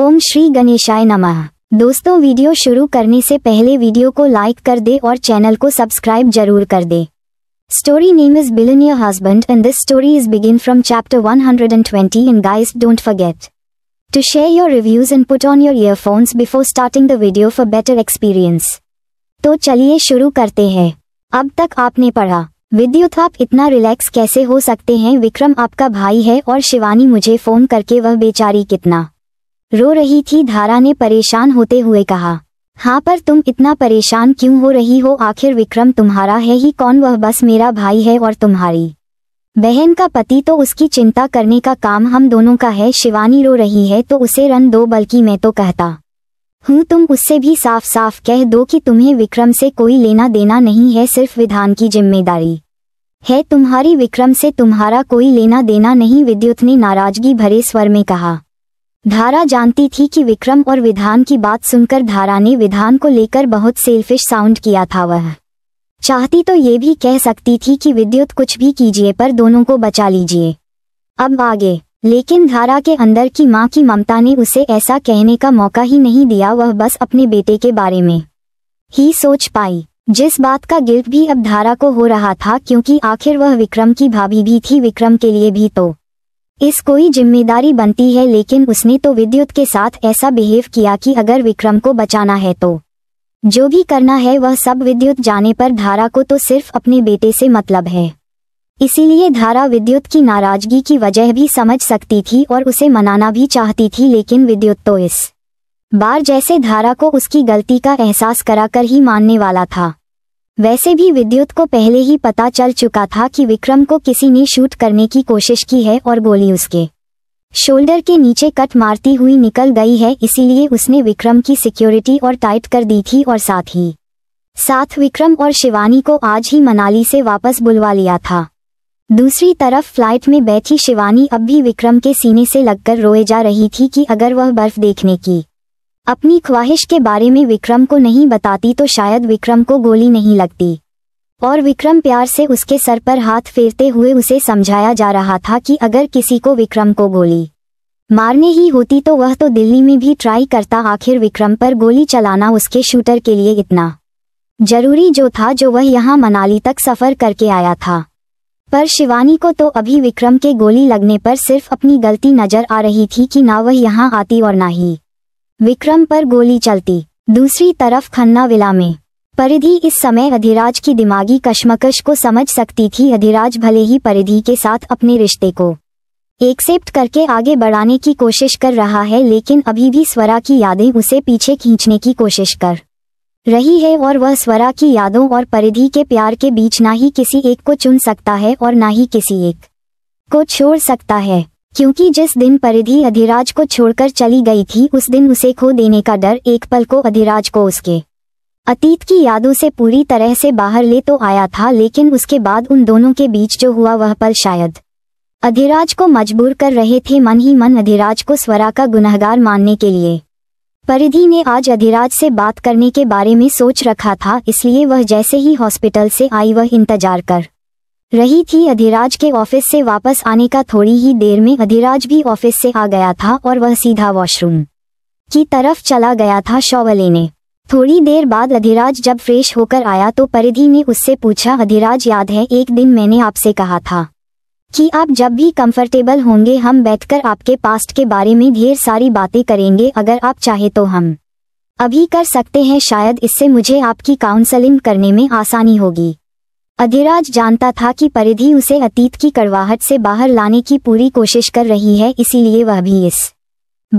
ओम श्री गणेशाय नमः दोस्तों वीडियो शुरू करने से पहले वीडियो को लाइक कर दे और चैनल को सब्सक्राइब जरूर कर दे story name is villain your husband and this story is begin from chapter one hundred and twenty in guys don't forget to share your reviews and put on your earphones before starting the video for better experience तो चलिए शुरू करते हैं अब तक आपने पढ़ा विद्युत आप इतना रिलैक्स कैसे हो सकते हैं विक्रम आपका भाई है और शिवानी मुझे फोन करके वह बेचारी कितना रो रही थी धारा ने परेशान होते हुए कहा हाँ पर तुम इतना परेशान क्यों हो रही हो आखिर विक्रम तुम्हारा है ही कौन वह बस मेरा भाई है और तुम्हारी बहन का पति तो उसकी चिंता करने का काम हम दोनों का है शिवानी रो रही है तो उसे रन दो बल्कि मैं तो कहता हूँ तुम उससे भी साफ साफ कह दो कि तुम्हें विक्रम से कोई लेना देना नहीं है सिर्फ विधान की जिम्मेदारी है तुम्हारी विक्रम से तुम्हारा कोई लेना देना नहीं विद्युत ने नाराजगी भरे स्वर में कहा धारा जानती थी कि विक्रम और विधान की बात सुनकर धारा ने विधान को लेकर बहुत सेल्फिश साउंड किया था वह चाहती तो ये भी कह सकती थी कि विद्युत कुछ भी कीजिए पर दोनों को बचा लीजिए अब आगे लेकिन धारा के अंदर की माँ की ममता ने उसे ऐसा कहने का मौका ही नहीं दिया वह बस अपने बेटे के बारे में ही सोच पाई जिस बात का गिल्ट भी अब धारा को हो रहा था क्योंकि आखिर वह विक्रम की भाभी भी थी विक्रम के लिए भी तो इस कोई जिम्मेदारी बनती है लेकिन उसने तो विद्युत के साथ ऐसा बिहेव किया कि अगर विक्रम को बचाना है तो जो भी करना है वह सब विद्युत जाने पर धारा को तो सिर्फ अपने बेटे से मतलब है इसीलिए धारा विद्युत की नाराजगी की वजह भी समझ सकती थी और उसे मनाना भी चाहती थी लेकिन विद्युत तो इस बार जैसे धारा को उसकी गलती का एहसास कराकर ही मानने वाला था वैसे भी विद्युत को पहले ही पता चल चुका था कि विक्रम को किसी ने शूट करने की कोशिश की है और गोली उसके शोल्डर के नीचे कट मारती हुई निकल गई है इसीलिए उसने विक्रम की सिक्योरिटी और टाइट कर दी थी और साथ ही साथ विक्रम और शिवानी को आज ही मनाली से वापस बुलवा लिया था दूसरी तरफ फ्लाइट में बैठी शिवानी अब भी विक्रम के सीने से लगकर रोए जा रही थी कि अगर वह बर्फ देखने की अपनी ख्वाहिश के बारे में विक्रम को नहीं बताती तो शायद विक्रम को गोली नहीं लगती और विक्रम प्यार से उसके सर पर हाथ फेरते हुए उसे समझाया जा रहा था कि अगर किसी को विक्रम को गोली मारने ही होती तो वह तो दिल्ली में भी ट्राई करता आखिर विक्रम पर गोली चलाना उसके शूटर के लिए इतना जरूरी जो था जो वह यहाँ मनाली तक सफ़र करके आया था पर शिवानी को तो अभी विक्रम के गोली लगने पर सिर्फ अपनी गलती नजर आ रही थी कि ना वह यहाँ आती और ना ही विक्रम पर गोली चलती दूसरी तरफ खन्ना विला में परिधि इस समय अधिराज की दिमागी कश्मकश को समझ सकती थी अधिराज भले ही परिधि के साथ अपने रिश्ते को एक्सेप्ट करके आगे बढ़ाने की कोशिश कर रहा है लेकिन अभी भी स्वरा की यादें उसे पीछे खींचने की कोशिश कर रही है और वह स्वरा की यादों और परिधि के प्यार के बीच ना ही किसी एक को चुन सकता है और ना ही किसी एक को छोड़ सकता है क्योंकि जिस दिन परिधि अधिराज को छोड़कर चली गई थी उस दिन उसे खो देने का डर एक पल को अधिराज को उसके अतीत की यादों से पूरी तरह से बाहर ले तो आया था लेकिन उसके बाद उन दोनों के बीच जो हुआ वह पल शायद अधिराज को मजबूर कर रहे थे मन ही मन अधिराज को स्वरा का गुनहगार मानने के लिए परिधि ने आज अधिराज से बात करने के बारे में सोच रखा था इसलिए वह जैसे ही हॉस्पिटल से आई वह इंतजार कर रही थी अधिराज के ऑफिस से वापस आने का थोड़ी ही देर में अधिराज भी ऑफिस से आ गया था और वह सीधा वॉशरूम की तरफ चला गया था शॉवर लेने थोड़ी देर बाद अधिराज जब फ्रेश होकर आया तो परिधि ने उससे पूछा अधिराज याद है एक दिन मैंने आपसे कहा था कि आप जब भी कंफर्टेबल होंगे हम बैठकर आपके पास्ट के बारे में ढेर सारी बातें करेंगे अगर आप चाहे तो हम अभी कर सकते हैं शायद इससे मुझे आपकी काउंसलिंग करने में आसानी होगी अधिराज जानता था कि परिधि उसे अतीत की कड़वाहट से बाहर लाने की पूरी कोशिश कर रही है इसीलिए वह भी इस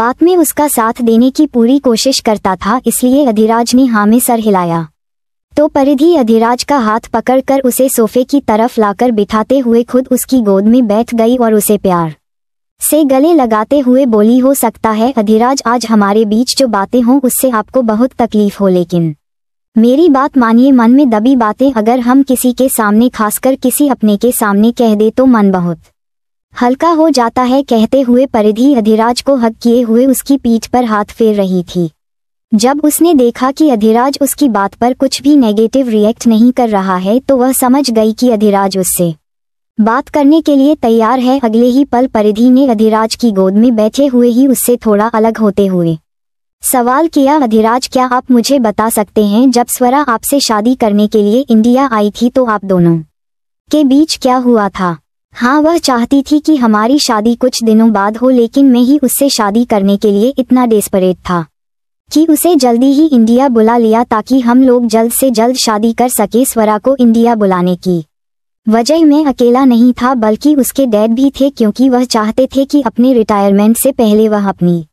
बात में उसका साथ देने की पूरी कोशिश करता था इसलिए अधिराज ने हामे सर हिलाया तो परिधि अधिराज का हाथ पकड़कर उसे सोफे की तरफ लाकर बिठाते हुए खुद उसकी गोद में बैठ गई और उसे प्यार से गले लगाते हुए बोली हो सकता है अधिराज आज हमारे बीच जो बातें हों उससे आपको बहुत तकलीफ हो लेकिन मेरी बात मानिए मन में दबी बातें अगर हम किसी के सामने खासकर किसी अपने के सामने कह दे तो मन बहुत हल्का हो जाता है कहते हुए परिधि अधिराज को हक किए हुए उसकी पीठ पर हाथ फेर रही थी जब उसने देखा कि अधिराज उसकी बात पर कुछ भी नेगेटिव रिएक्ट नहीं कर रहा है तो वह समझ गई कि अधिराज उससे बात करने के लिए तैयार है अगले ही पल परिधि ने अधिराज की गोद में बैठे हुए ही उससे थोड़ा अलग होते हुए सवाल किया अधिराज क्या आप मुझे बता सकते हैं जब स्वरा आपसे शादी करने के लिए इंडिया आई थी तो आप दोनों के बीच क्या हुआ था हाँ वह चाहती थी कि हमारी शादी कुछ दिनों बाद हो लेकिन मैं ही उससे शादी करने के लिए इतना डेस्परेट था कि उसे जल्दी ही इंडिया बुला लिया ताकि हम लोग जल्द से जल्द शादी कर सके स्वरा को इंडिया बुलाने की वजह मैं अकेला नहीं था बल्कि उसके डैड भी थे क्योंकि वह चाहते थे कि अपने रिटायरमेंट से पहले वह अपनी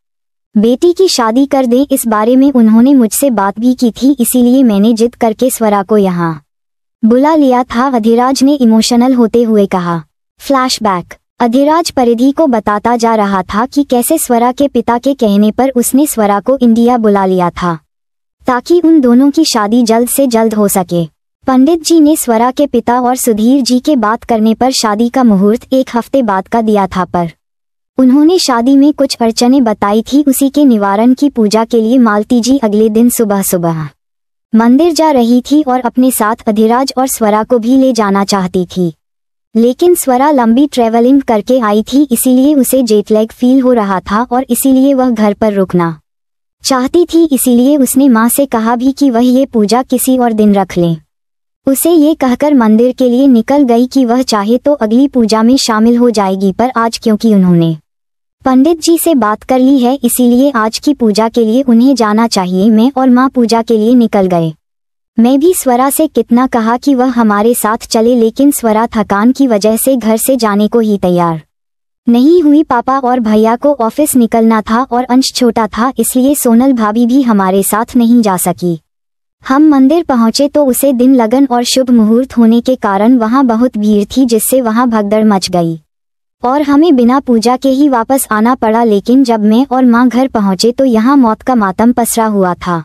बेटी की शादी कर दें इस बारे में उन्होंने मुझसे बात भी की थी इसीलिए मैंने जिद करके स्वरा को यहाँ बुला लिया था अधिराज ने इमोशनल होते हुए कहा फ्लैशबैक अधिराज परिधि को बताता जा रहा था कि कैसे स्वरा के पिता के कहने पर उसने स्वरा को इंडिया बुला लिया था ताकि उन दोनों की शादी जल्द से जल्द हो सके पंडित जी ने स्वरा के पिता और सुधीर जी के बात करने पर शादी का मुहूर्त एक हफ्ते बाद का दिया था पर उन्होंने शादी में कुछ अड़चने बताई थी उसी के निवारण की पूजा के लिए मालती जी अगले दिन सुबह सुबह मंदिर जा रही थी और अपने साथ अधिराज और स्वरा को भी ले जाना चाहती थी लेकिन स्वरा लंबी ट्रेवलिंग करके आई थी इसीलिए उसे जेटलैग फील हो रहा था और इसीलिए वह घर पर रुकना चाहती थी इसीलिए उसने माँ से कहा भी कि वह ये पूजा किसी और दिन रख ले उसे ये कहकर मंदिर के लिए निकल गई कि वह चाहे तो अगली पूजा में शामिल हो जाएगी पर आज क्योंकि उन्होंने पंडित जी से बात कर ली है इसीलिए आज की पूजा के लिए उन्हें जाना चाहिए मैं और माँ पूजा के लिए निकल गए मैं भी स्वरा से कितना कहा कि वह हमारे साथ चले लेकिन स्वरा थकान की वजह से घर से जाने को ही तैयार नहीं हुई पापा और भैया को ऑफिस निकलना था और अंश छोटा था इसलिए सोनल भाभी भी हमारे साथ नहीं जा सकी हम मंदिर पहुंचे तो उसे दिन लगन और शुभ मुहूर्त होने के कारण वहां बहुत भीड़ थी जिससे वहां भगदड़ मच गई और हमें बिना पूजा के ही वापस आना पड़ा लेकिन जब मैं और माँ घर पहुँचे तो यहाँ मौत का मातम पसरा हुआ था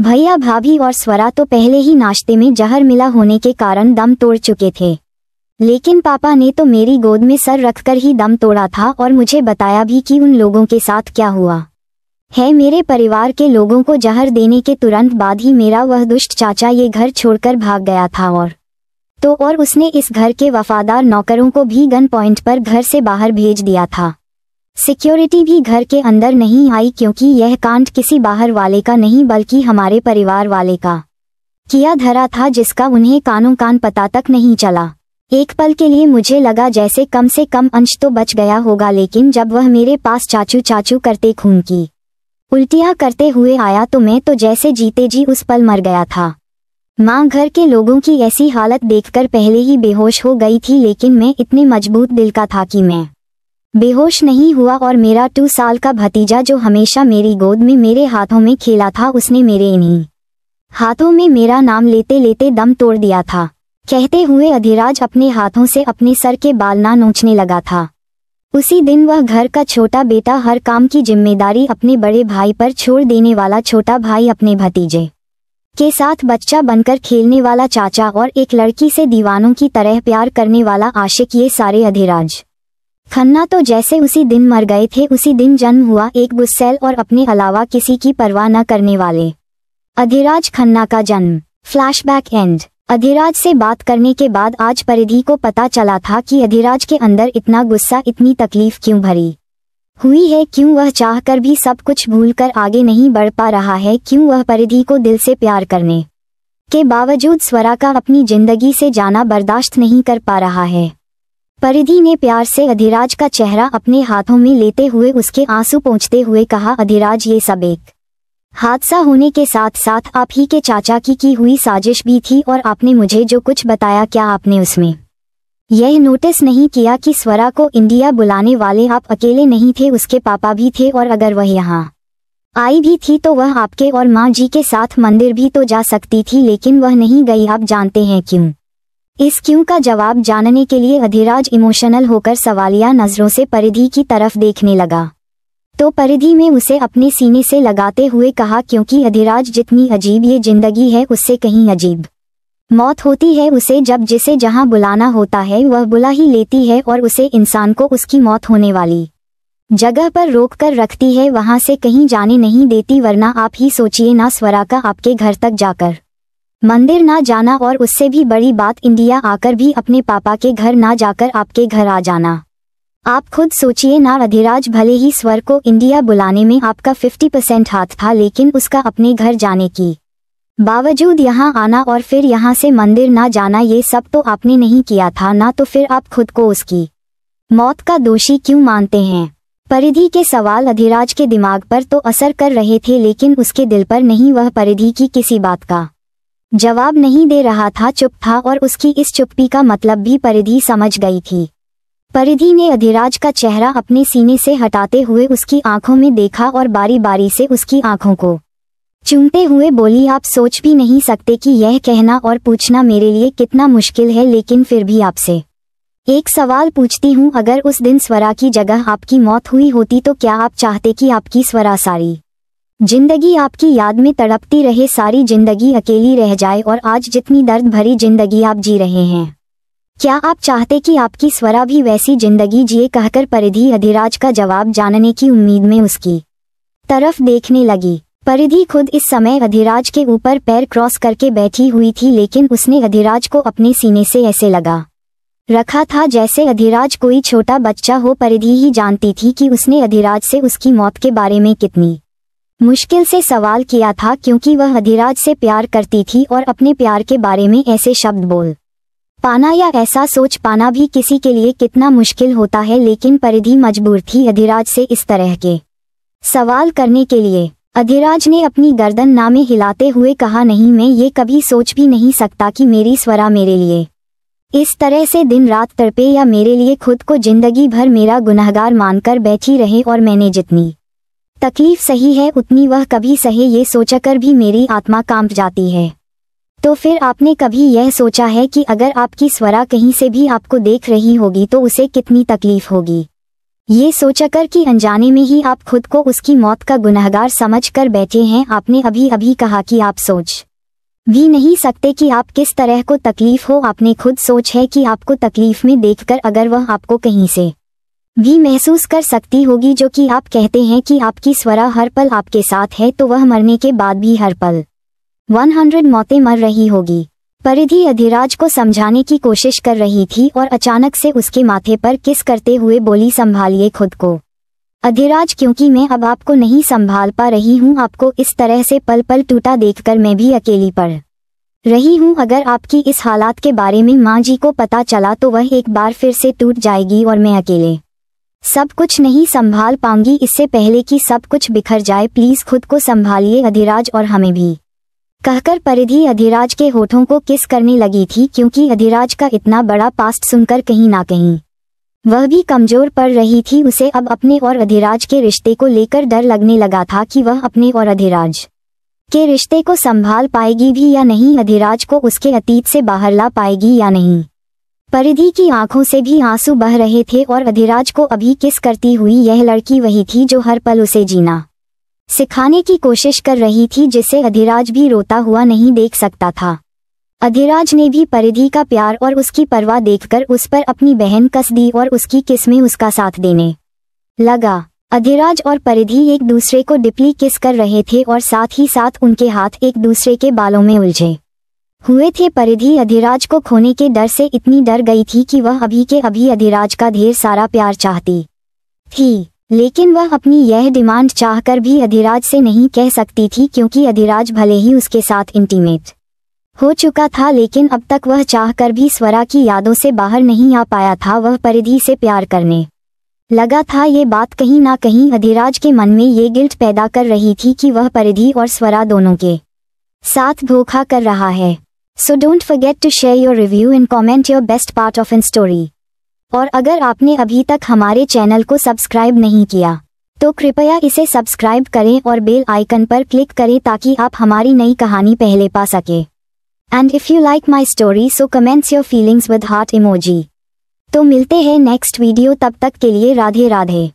भैया भाभी और स्वरा तो पहले ही नाश्ते में जहर मिला होने के कारण दम तोड़ चुके थे लेकिन पापा ने तो मेरी गोद में सर रखकर ही दम तोड़ा था और मुझे बताया भी कि उन लोगों के साथ क्या हुआ है मेरे परिवार के लोगों को जहर देने के तुरंत बाद ही मेरा वह दुष्ट चाचा ये घर छोड़कर भाग गया था और तो और उसने इस घर के वफादार नौकरों को भी गन पॉइंट पर घर से बाहर भेज दिया था सिक्योरिटी भी घर के अंदर नहीं आई क्योंकि यह कांड किसी बाहर वाले का नहीं बल्कि हमारे परिवार वाले का किया धरा था जिसका उन्हें कानों कान पता तक नहीं चला एक पल के लिए मुझे लगा जैसे कम से कम अंश तो बच गया होगा लेकिन जब वह मेरे पास चाचू चाचू करते खून की उल्टियां करते हुए आया तो मैं तो जैसे जीते जी उस पल मर गया था माँ घर के लोगों की ऐसी हालत देखकर पहले ही बेहोश हो गई थी लेकिन मैं इतने मजबूत दिल का था कि मैं बेहोश नहीं हुआ और मेरा टू साल का भतीजा जो हमेशा मेरी गोद में मेरे हाथों में खेला था उसने मेरे इन्हीं हाथों में मेरा नाम लेते लेते दम तोड़ दिया था कहते हुए अधिराज अपने हाथों से अपने सर के बाल ना नोचने लगा था उसी दिन वह घर का छोटा बेटा हर काम की जिम्मेदारी अपने बड़े भाई पर छोड़ देने वाला छोटा भाई अपने भतीजे के साथ बच्चा बनकर खेलने वाला चाचा और एक लड़की से दीवानों की तरह प्यार करने वाला आशिक ये सारे अधिराज खन्ना तो जैसे उसी दिन मर गए थे उसी दिन जन्म हुआ एक गुस्सेल और अपने अलावा किसी की परवाह न करने वाले अधिराज खन्ना का जन्म फ्लैशबैक एंड अधिराज से बात करने के बाद आज परिधि को पता चला था कि अधिराज के अंदर इतना गुस्सा इतनी तकलीफ क्यों भरी हुई है क्यों वह चाहकर भी सब कुछ भूलकर आगे नहीं बढ़ पा रहा है क्यों वह परिधि को दिल से प्यार करने के बावजूद स्वरा का अपनी जिंदगी से जाना बर्दाश्त नहीं कर पा रहा है परिधि ने प्यार से अधिराज का चेहरा अपने हाथों में लेते हुए उसके आंसू पहुँचते हुए कहा अधिराज ये सब एक हादसा होने के साथ साथ आप ही के चाचा की की हुई साजिश भी थी और आपने मुझे जो कुछ बताया क्या आपने उसमें यह नोटिस नहीं किया कि स्वरा को इंडिया बुलाने वाले आप अकेले नहीं थे उसके पापा भी थे और अगर वह यहाँ आई भी थी तो वह आपके और माँ जी के साथ मंदिर भी तो जा सकती थी लेकिन वह नहीं गई आप जानते हैं क्यों इस क्यों का जवाब जानने के लिए अधिराज इमोशनल होकर सवालिया नजरों से परिधि की तरफ देखने लगा तो परिधि में उसे अपने सीने से लगाते हुए कहा क्योंकि अधिराज जितनी अजीब ये जिंदगी है उससे कहीं अजीब मौत होती है उसे जब जिसे जहां बुलाना होता है वह बुला ही लेती है और उसे इंसान को उसकी मौत होने वाली जगह पर रोक कर रखती है वहां से कहीं जाने नहीं देती वरना आप ही सोचिए ना स्वरा का आपके घर तक जाकर मंदिर ना जाना और उससे भी बड़ी बात इंडिया आकर भी अपने पापा के घर ना जाकर आपके घर आ जाना आप खुद सोचिए ना अधिराज भले ही स्वर को इंडिया बुलाने में आपका 50 परसेंट हाथ था लेकिन उसका अपने घर जाने की बावजूद यहाँ आना और फिर यहाँ से मंदिर ना जाना ये सब तो आपने नहीं किया था ना तो फिर आप खुद को उसकी मौत का दोषी क्यों मानते हैं परिधि के सवाल अधिराज के दिमाग पर तो असर कर रहे थे लेकिन उसके दिल पर नहीं वह परिधि की किसी बात का जवाब नहीं दे रहा था चुप था और उसकी इस चुप्पी का मतलब भी परिधि समझ गई थी परिधि ने अधिराज का चेहरा अपने सीने से हटाते हुए उसकी आंखों में देखा और बारी बारी से उसकी आंखों को चुनते हुए बोली आप सोच भी नहीं सकते कि यह कहना और पूछना मेरे लिए कितना मुश्किल है लेकिन फिर भी आपसे एक सवाल पूछती हूँ अगर उस दिन स्वरा की जगह आपकी मौत हुई होती तो क्या आप चाहते कि आपकी स्वरा सारी जिंदगी आपकी याद में तड़पती रहे सारी जिंदगी अकेली रह जाए और आज जितनी दर्द भरी जिंदगी आप जी रहे हैं क्या आप चाहते कि आपकी स्वरा भी वैसी जिंदगी जिए कहकर परिधि अधिराज का जवाब जानने की उम्मीद में उसकी तरफ देखने लगी परिधि खुद इस समय अधिराज के ऊपर पैर क्रॉस करके बैठी हुई थी लेकिन उसने अधिराज को अपने सीने से ऐसे लगा रखा था जैसे अधिराज कोई छोटा बच्चा हो परिधि ही जानती थी कि उसने अधिराज से उसकी मौत के बारे में कितनी मुश्किल से सवाल किया था क्योंकि वह अधिराज से प्यार करती थी और अपने प्यार के बारे में ऐसे शब्द बोल पाना या ऐसा सोच पाना भी किसी के लिए कितना मुश्किल होता है लेकिन परिधि मजबूर थी अधिराज से इस तरह के सवाल करने के लिए अधिराज ने अपनी गर्दन नामे हिलाते हुए कहा नहीं मैं ये कभी सोच भी नहीं सकता कि मेरी स्वरा मेरे लिए इस तरह से दिन रात तड़पे या मेरे लिए खुद को जिंदगी भर मेरा गुनहगार मानकर बैठी रहे और मैंने जितनी तकलीफ सही है उतनी वह कभी सहे ये कर भी मेरी आत्मा कांप जाती है तो फिर आपने कभी यह सोचा है कि अगर आपकी स्वरा कहीं से भी आपको देख रही होगी तो उसे कितनी तकलीफ होगी ये सोचकर कि अनजाने में ही आप खुद को उसकी मौत का गुनहगार समझ कर बैठे हैं आपने अभी अभी कहा कि आप सोच भी नहीं सकते कि आप किस तरह को तकलीफ हो आपने खुद सोच है कि आपको तकलीफ में देखकर अगर वह आपको कहीं से भी महसूस कर सकती होगी जो कि आप कहते हैं कि आपकी स्वरा हर पल आपके साथ है तो वह मरने के बाद भी हर पल 100 मौतें मर रही होगी परिधि अधिराज को समझाने की कोशिश कर रही थी और अचानक से उसके माथे पर किस करते हुए बोली संभालिए खुद को अधिराज क्योंकि मैं अब आपको नहीं संभाल पा रही हूँ आपको इस तरह से पल पल टूटा देखकर मैं भी अकेली पड़ रही हूँ अगर आपकी इस हालात के बारे में माँ जी को पता चला तो वह एक बार फिर से टूट जाएगी और मैं अकेले सब कुछ नहीं संभाल पाऊंगी इससे पहले कि सब कुछ बिखर जाए प्लीज खुद को संभालिए अधिराज और हमें भी कहकर परिधि अधिराज के होठों को किस करने लगी थी क्योंकि अधिराज का इतना बड़ा पास्ट सुनकर कहीं ना कहीं वह भी कमजोर पड़ रही थी उसे अब अपने और अधिराज के रिश्ते को लेकर डर लगने लगा था कि वह अपने और अधिराज के रिश्ते को संभाल पाएगी भी या नहीं अधिराज को उसके अतीत से बाहर ला पाएगी या नहीं परिधि की आंखों से भी आंसू बह रहे थे और अधिराज को अभी किस करती हुई यह लड़की वही थी जो हर पल उसे जीना सिखाने की कोशिश कर रही थी जिसे अधिराज भी रोता हुआ नहीं देख सकता था अधिराज ने भी परिधि का प्यार और उसकी परवाह देखकर उस पर अपनी बहन कस दी और उसकी किस में उसका साथ देने लगा अधिराज और परिधि एक दूसरे को डिपली किस कर रहे थे और साथ ही साथ उनके हाथ एक दूसरे के बालों में उलझे हुए थे परिधि अधिराज को खोने के डर से इतनी डर गई थी कि वह अभी के अभी अधिराज का ढेर सारा प्यार चाहती थी लेकिन वह अपनी यह डिमांड चाहकर भी अधिराज से नहीं कह सकती थी क्योंकि अधिराज भले ही उसके साथ इंटीमेट हो चुका था लेकिन अब तक वह चाहकर भी स्वरा की यादों से बाहर नहीं आ पाया था वह परिधि से प्यार करने लगा था ये बात कहीं ना कहीं अधिराज के मन में ये गिल्ट पैदा कर रही थी कि वह परिधि और स्वरा दोनों के साथ धोखा कर रहा है so don't forget to share your review and comment your best part of an story और अगर आपने अभी तक हमारे चैनल को सब्सक्राइब नहीं किया तो कृपया इसे सब्सक्राइब करें और बेल आइकन पर क्लिक करें ताकि आप हमारी नई कहानी पहले पा सके and if you like my story so comments your feelings with heart emoji तो मिलते हैं नेक्स्ट वीडियो तब तक के लिए राधे राधे